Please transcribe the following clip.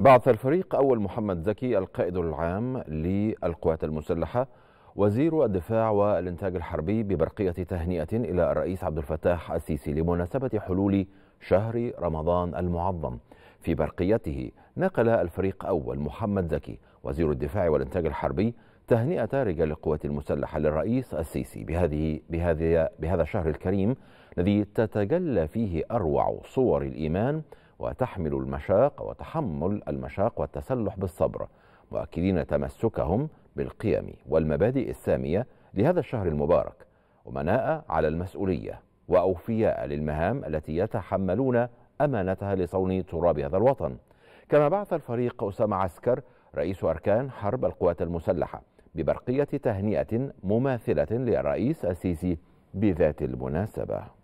بعث الفريق أول محمد زكي القائد العام للقوات المسلحة وزير الدفاع والإنتاج الحربي ببرقية تهنئة إلى الرئيس عبد الفتاح السيسي لمناسبة حلول شهر رمضان المعظم في برقيته نقل الفريق أول محمد زكي وزير الدفاع والإنتاج الحربي تهنئة رجال القوات المسلحة للرئيس السيسي بهذه بهذه بهذا الشهر الكريم الذي تتجلى فيه أروع صور الإيمان وتحمل المشاق وتحمل المشاق والتسلح بالصبر مؤكدين تمسكهم بالقيم والمبادئ السامية لهذا الشهر المبارك أمناء على المسؤولية وأوفياء للمهام التي يتحملون أمانتها لصون تراب هذا الوطن كما بعث الفريق أسامة عسكر رئيس أركان حرب القوات المسلحة ببرقية تهنئة مماثلة للرئيس السيسي بذات المناسبة